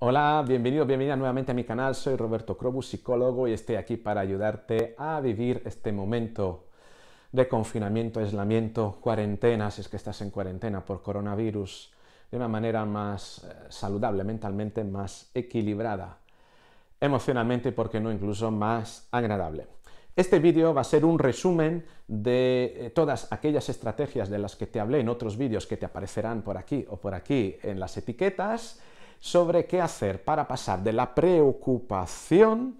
Hola, bienvenido, bienvenida nuevamente a mi canal. Soy Roberto Crobus, psicólogo, y estoy aquí para ayudarte a vivir este momento de confinamiento, aislamiento, cuarentena, si es que estás en cuarentena por coronavirus, de una manera más eh, saludable, mentalmente más equilibrada, emocionalmente, porque no incluso más agradable. Este vídeo va a ser un resumen de eh, todas aquellas estrategias de las que te hablé en otros vídeos que te aparecerán por aquí o por aquí en las etiquetas sobre qué hacer para pasar de la preocupación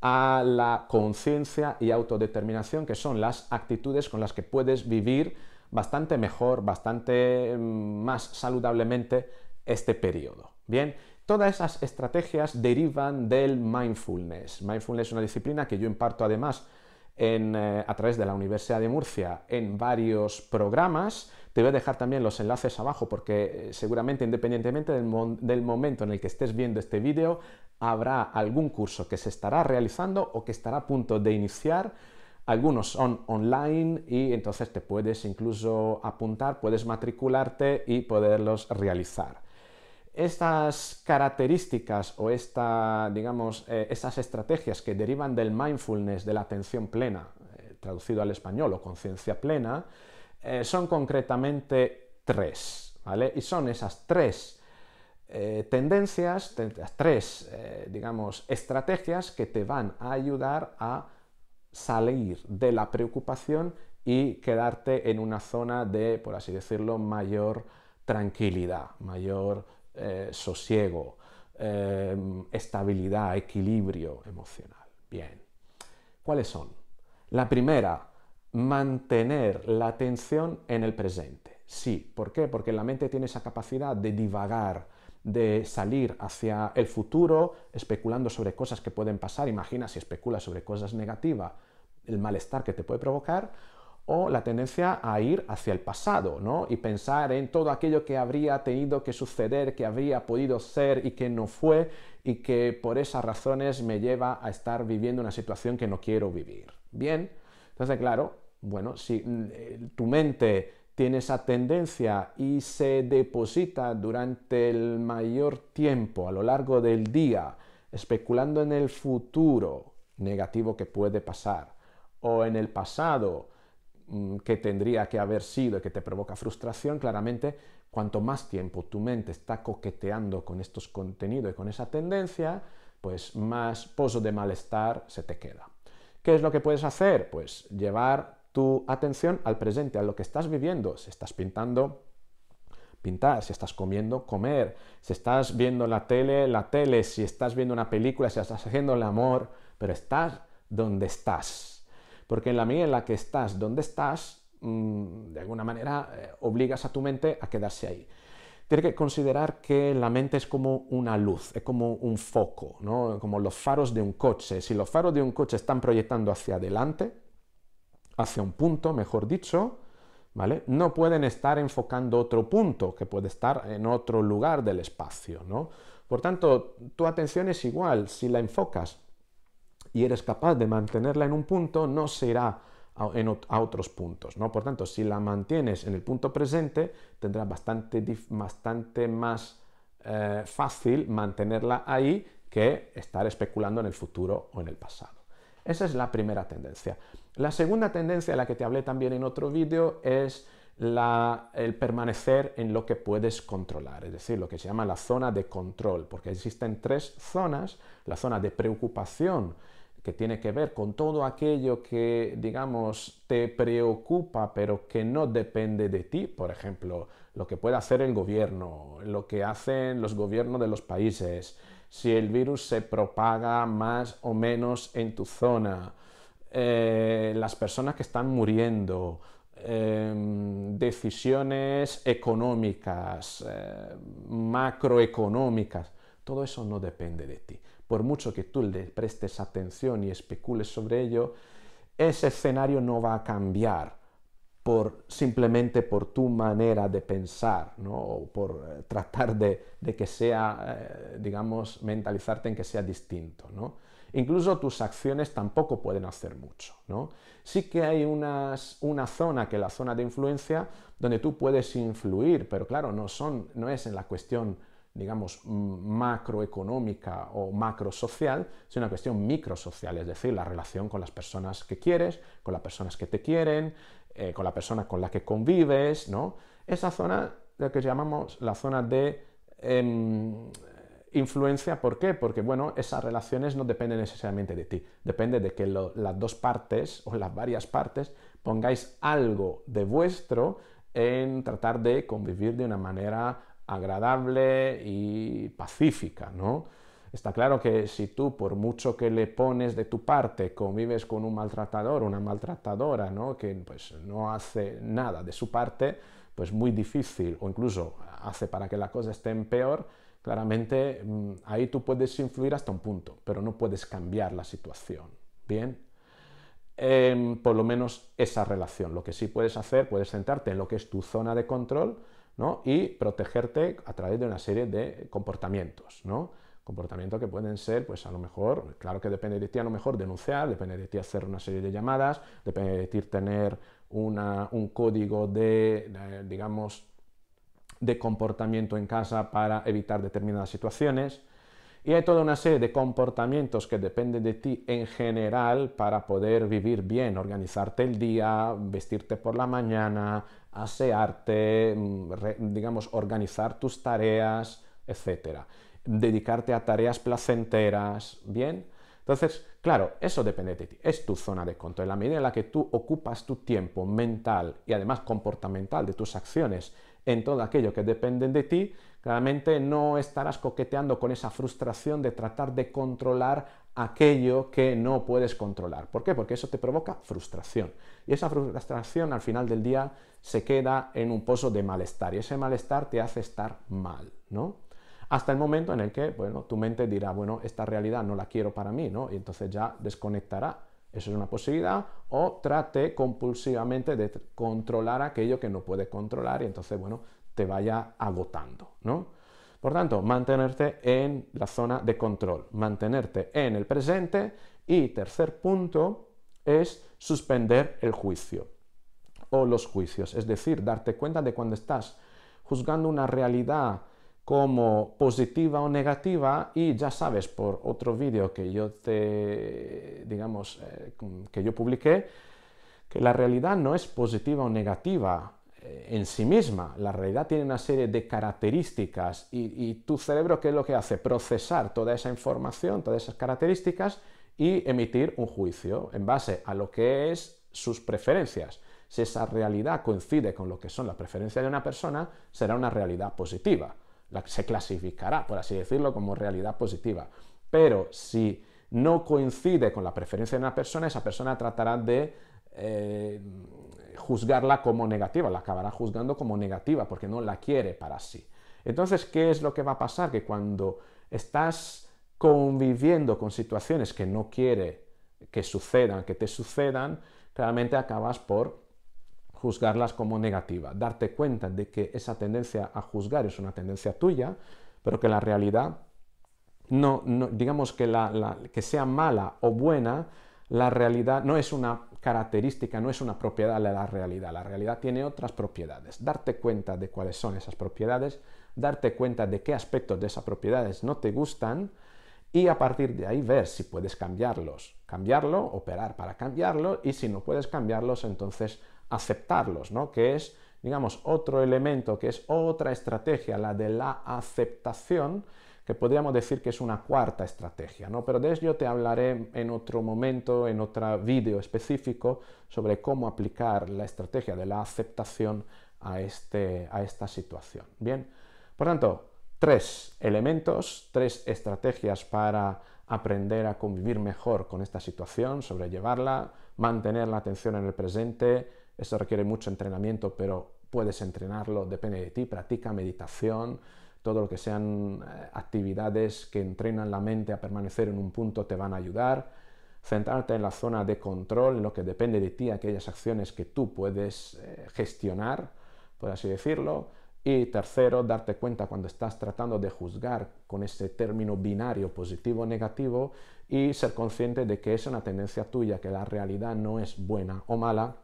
a la conciencia y autodeterminación, que son las actitudes con las que puedes vivir bastante mejor, bastante mm, más saludablemente este periodo. Bien, todas esas estrategias derivan del mindfulness. Mindfulness es una disciplina que yo imparto además eh, a través de la Universidad de Murcia en varios programas. Te voy a dejar también los enlaces abajo porque eh, seguramente independientemente del, del, momento en el que estés viendo este vídeo, habrá algún curso que se estará realizando o que estará a punto de iniciar. Algunos son online y entonces te puedes incluso apuntar, puedes matricularte y poderlos realizar. Estas características o esta, digamos, eh, estas estrategias que derivan del mindfulness, de la atención plena, eh, traducido al español o conciencia plena, eh, son concretamente tres, ¿vale? Y son esas tres tendencias, tres, digamos, estrategias que te van a ayudar a salir de la preocupación y quedarte en una zona de, por así decirlo, mayor tranquilidad, mayor eh, sosiego, eh, estabilidad, equilibrio emocional. Bien, ¿cuáles son? La primera, mantener la atención en el presente. Sí, ¿por qué? Porque la mente tiene esa capacidad de divagar, de salir hacia el futuro especulando sobre cosas que pueden pasar. Imagina si especulas sobre cosas negativas, el malestar que te puede provocar, o la tendencia a ir hacia el pasado, ¿no? Y pensar en todo aquello que habría tenido que suceder, que habría podido ser y que no fue y que por esas razones me lleva a estar viviendo una situación que no quiero vivir. Bien, entonces claro, bueno, si mm, eh, tu mente tiene esa tendencia y se deposita durante el mayor tiempo, a lo largo del día, especulando en el futuro negativo que puede pasar, o en el pasado Mm, que tendría que haber sido y que te provoca frustración, claramente cuanto más tiempo tu mente está coqueteando con estos contenidos y con esa tendencia, pues más pozo de malestar se te queda. ¿Qué es lo que puedes hacer? Pues llevar tu atención al presente, a lo que estás viviendo. Si estás pintando, pintar. Si estás comiendo, comer. Si estás viendo la tele, la tele. Si estás viendo una película, si estás haciendo el amor, pero estás donde estás porque en la medida en la que estás donde estás, mm, de alguna manera eh, obligas a tu mente a quedarse ahí. Tienes que considerar que la mente es como una luz, es como un foco, ¿no? como los faros de un coche. Si los faros de un coche están proyectando hacia adelante, hacia un punto, mejor dicho, ¿vale? No pueden estar enfocando otro punto que puede estar en otro lugar del espacio, ¿no? Por tanto, tu atención es igual, si la enfocas y eres capaz de mantenerla en un punto, no se irá a, en, otros puntos. ¿no? Por tanto, si la mantienes en el punto presente, tendrás bastante, más eh, fácil mantenerla ahí que estar especulando en el futuro o en el pasado. Esa es la primera tendencia. La segunda tendencia, de la que te hablé también en otro vídeo, es el permanecer en lo que puedes controlar, es decir, lo que se llama la zona de control, porque existen tres zonas, la zona de preocupación, que tiene que ver con todo aquello que, digamos, te preocupa pero que no depende de ti, por ejemplo, lo que puede hacer el gobierno, lo que hacen los gobiernos de los países, si el virus se propaga más o menos en tu zona, eh, las personas que están muriendo, em, decisiones económicas, eh, macroeconómicas todo eso no depende de ti. Por mucho que tú le prestes atención y especules sobre ello, ese escenario no va a cambiar por, simplemente por tu manera de pensar, ¿no? o por eh, tratar de, que sea, eh, digamos, mentalizarte en que sea distinto. ¿no? Incluso tus acciones tampoco pueden hacer mucho. ¿no? Sí que hay una zona, que es la zona de influencia, donde tú puedes influir, pero claro, no, son, no es en la cuestión digamos, macroeconómica o macrosocial, sino una cuestión microsocial, es decir, la relación con las personas que quieres, con las personas que te quieren, eh, con la persona con la que convives, ¿no? Esa zona, lo que llamamos la zona de em, influencia, ¿por qué? Porque, bueno, esas relaciones no dependen necesariamente de ti, depende de que las dos partes o las varias partes pongáis algo de vuestro en tratar de convivir de una manera agradable y pacífica, ¿no? Está claro que si tú, por mucho que le pones de tu parte, convives con un maltratador, una maltratadora, ¿no? que pues, no hace nada de su parte, pues muy difícil, o incluso hace para que la cosa esté en peor, claramente mm, ahí tú puedes influir hasta un punto, pero no puedes cambiar la situación. Bien, em, por lo menos esa relación. Lo que sí puedes hacer, puedes sentarte en lo que es tu zona de control, y protegerte a través de una serie de comportamientos. Comportamientos que pueden ser, pues a lo mejor, claro que depende de ti a lo mejor denunciar, depende de ti hacer una serie de llamadas, depende de ti tener un código de, digamos, de comportamiento en casa para evitar determinadas situaciones. Y hay toda una serie de comportamientos que dependen de ti en general para poder vivir bien, organizarte el día, vestirte por la mañana, asearte, mm, digamos, organizar tus tareas, etc. Dedicarte a tareas placenteras, ¿bien? Entonces, claro, eso depende de ti, es tu zona de control. En la medida en la que tú ocupas tu tiempo mental y además comportamental de tus acciones en todo aquello que depende de ti, claramente no estarás coqueteando con esa frustración de tratar de controlar aquello que no puedes controlar. ¿Por qué? Porque eso te provoca frustración. Y esa frustración al final del día se queda en un pozo de malestar. Y ese malestar te hace estar mal, ¿no? Hasta el momento en el que, bueno, tu mente dirá, bueno, esta realidad no la quiero para mí, ¿no? Y entonces ya desconectará. Eso es una posibilidad. O trate compulsivamente de controlar aquello que no puede controlar y entonces, bueno, te vaya agotando, ¿no? Por tanto, mantenerte en la zona de control, mantenerte en el presente y tercer punto es suspender el juicio o los juicios, es decir, darte cuenta de cuando estás juzgando una realidad como positiva o negativa y ya sabes por otro vídeo que yo te digamos eh, que yo publiqué que la realidad no es positiva o negativa eh, en sí misma. La realidad tiene una serie de características y, tu cerebro, ¿qué es lo que hace? Procesar toda esa información, todas esas características y emitir un juicio en base a lo que es sus preferencias. Si esa realidad coincide con lo que son las preferencias de una persona, será una realidad positiva. La se clasificará, por así decirlo, como realidad positiva. Pero si no coincide con la preferencia de una persona, esa persona tratará de eh, juzgarla como negativa, la acabará juzgando como negativa porque no la quiere para sí. Entonces, ¿qué es lo que va a pasar? Que cuando estás conviviendo con situaciones que no quiere que sucedan, que te sucedan, claramente acabas por juzgarlas como negativa, darte cuenta de que esa tendencia a juzgar es una tendencia tuya, pero que la realidad no, digamos que, que sea mala o buena, la realidad no es una característica, no es una propiedad de la realidad. La realidad tiene otras propiedades. Darte cuenta de cuáles son esas propiedades, darte cuenta de qué aspectos de esas propiedades no te gustan y a partir de ahí ver si puedes cambiarlos. Cambiarlo, operar para cambiarlo y si no puedes cambiarlos, entonces aceptarlos, ¿no? Que es, digamos, otro elemento, que es otra estrategia, la de la aceptación que podríamos decir que es una cuarta estrategia, ¿no? Pero de yo te hablaré en otro momento, en otro vídeo específico, sobre cómo aplicar la estrategia de la aceptación este, a, esta situación. Bien, por tanto, tres elementos, tres estrategias para aprender a convivir mejor con esta situación, sobrellevarla, mantener la atención en el presente. esto requiere mucho entrenamiento, pero puedes entrenarlo, depende de ti, practica meditación, todo lo que sean eh, actividades que entrenan la mente a permanecer en un punto te van a ayudar. Centrarte en la zona de control, en lo que depende de ti, aquellas acciones que tú puedes eh, gestionar, por así decirlo. Y tercero, darte cuenta cuando estás tratando de juzgar con ese término binario positivo o negativo y ser consciente de que es una tendencia tuya, que la realidad no es buena o mala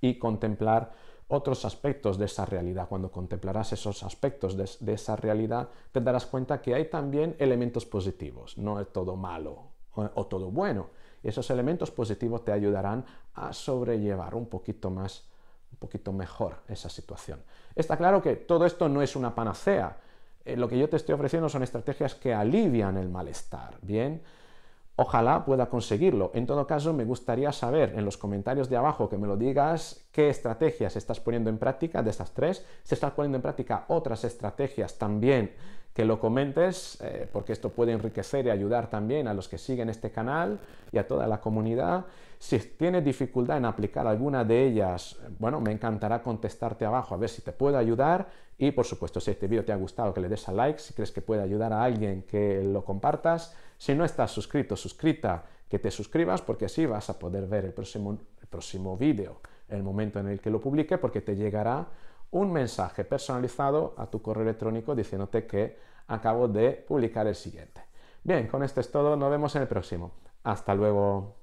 y contemplar otros aspectos de esa realidad. Cuando contemplarás esos aspectos de, esa realidad, te darás cuenta que hay también elementos positivos, no es todo malo o, todo bueno. Y esos elementos positivos te ayudarán a sobrellevar un poquito más, un poquito mejor esa situación. Está claro que todo esto no es una panacea. Eh, lo que yo te estoy ofreciendo son estrategias que alivian el malestar, ¿bien? Ojalá pueda conseguirlo. En todo caso, me gustaría saber en los comentarios de abajo que me lo digas qué estrategias estás poniendo en práctica de estas tres. Si estás poniendo en práctica otras estrategias también, que lo comentes, eh, porque esto puede enriquecer y ayudar también a los que siguen este canal y a toda la comunidad. Si tienes dificultad en aplicar alguna de ellas, bueno, me encantará contestarte abajo a ver si te puedo ayudar. Y por supuesto, si este vídeo te ha gustado, que le des a like, si crees que puede ayudar a alguien, que lo compartas. Si no estás suscrito, suscrita, que te suscribas porque así vas a poder ver el próximo, el próximo vídeo, el momento en el que lo publique, porque te llegará un mensaje personalizado a tu correo electrónico diciéndote que acabo de publicar el siguiente. Bien, con esto es todo, nos vemos en el próximo. Hasta luego.